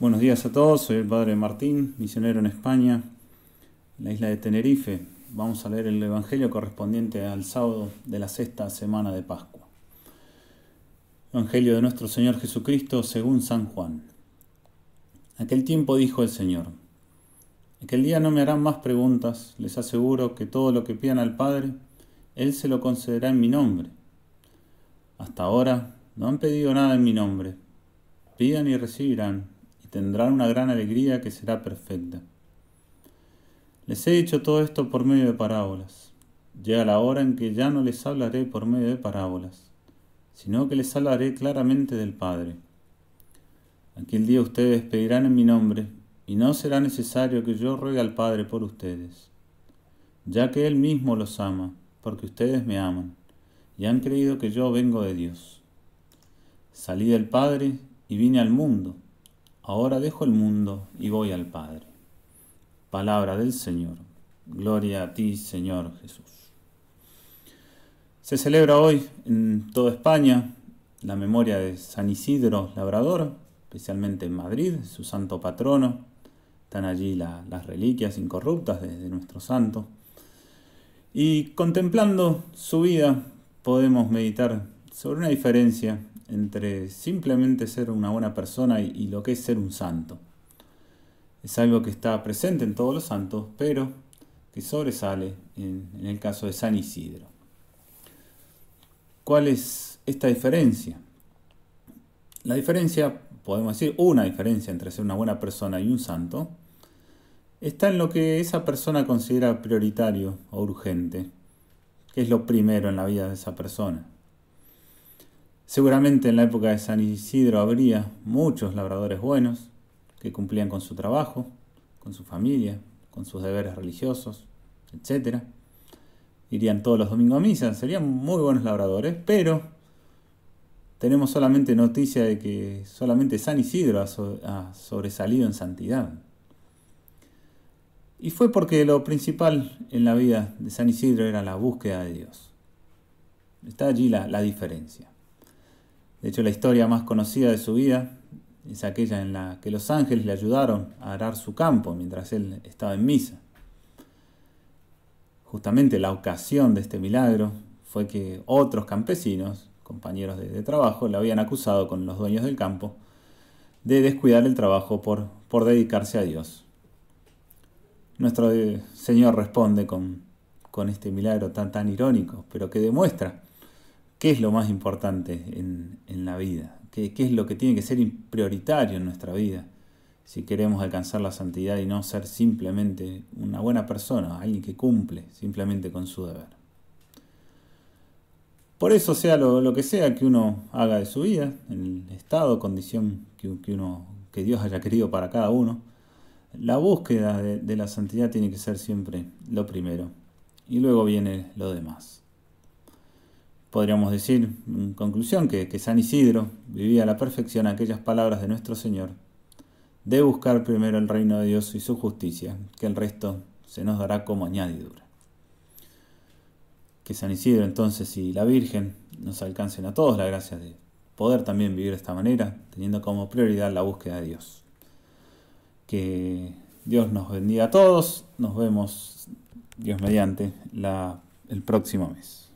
Buenos días a todos, soy el Padre Martín, misionero en España, en la isla de Tenerife. Vamos a leer el Evangelio correspondiente al sábado de la sexta semana de Pascua. Evangelio de nuestro Señor Jesucristo según San Juan. Aquel tiempo dijo el Señor, aquel día no me harán más preguntas, les aseguro que todo lo que pidan al Padre, Él se lo concederá en mi nombre. Hasta ahora no han pedido nada en mi nombre, pidan y recibirán tendrán una gran alegría que será perfecta. Les he dicho todo esto por medio de parábolas. Llega la hora en que ya no les hablaré por medio de parábolas, sino que les hablaré claramente del Padre. Aquel día ustedes pedirán en mi nombre, y no será necesario que yo ruegue al Padre por ustedes, ya que Él mismo los ama, porque ustedes me aman, y han creído que yo vengo de Dios. Salí del Padre y vine al mundo. Ahora dejo el mundo y voy al Padre. Palabra del Señor. Gloria a ti, Señor Jesús. Se celebra hoy en toda España la memoria de San Isidro Labrador, especialmente en Madrid, su santo patrono. Están allí las reliquias incorruptas de nuestro santo. Y contemplando su vida podemos meditar sobre una diferencia entre simplemente ser una buena persona y, lo que es ser un santo. Es algo que está presente en todos los santos, pero que sobresale en, en el caso de San Isidro. ¿Cuál es esta diferencia? La diferencia, podemos decir, una diferencia entre ser una buena persona y un santo, está en lo que esa persona considera prioritario o urgente, que es lo primero en la vida de esa persona. Seguramente en la época de San Isidro habría muchos labradores buenos que cumplían con su trabajo, con su familia, con sus deberes religiosos, etc. Irían todos los domingos a misa, serían muy buenos labradores, pero tenemos solamente noticia de que solamente San Isidro ha, sobresalido en santidad. Y fue porque lo principal en la vida de San Isidro era la búsqueda de Dios. Está allí la, la diferencia. De hecho, la historia más conocida de su vida es aquella en la que los ángeles le ayudaron a arar su campo mientras él estaba en misa. Justamente la ocasión de este milagro fue que otros campesinos, compañeros de, trabajo, le habían acusado con los dueños del campo de descuidar el trabajo por, por dedicarse a Dios. Nuestro eh, Señor responde con, con este milagro tan, tan irónico, pero que demuestra qué es lo más importante en, la vida, ¿Qué, es lo que tiene que ser prioritario en nuestra vida, si queremos alcanzar la santidad y no ser simplemente una buena persona, alguien que cumple simplemente con su deber. Por eso, sea lo, que sea que uno haga de su vida, en el estado, condición que, uno, que Dios haya querido para cada uno, la búsqueda de la santidad tiene que ser siempre lo primero y luego viene lo demás. Podríamos decir, en conclusión, que, San Isidro vivía a la perfección aquellas palabras de nuestro Señor, de buscar primero el reino de Dios y su justicia, que el resto se nos dará como añadidura. Que San Isidro entonces y la Virgen nos alcancen a todos la gracia de poder también vivir de esta manera, teniendo como prioridad la búsqueda de Dios. Que Dios nos bendiga a todos, nos vemos Dios mediante la, el próximo mes.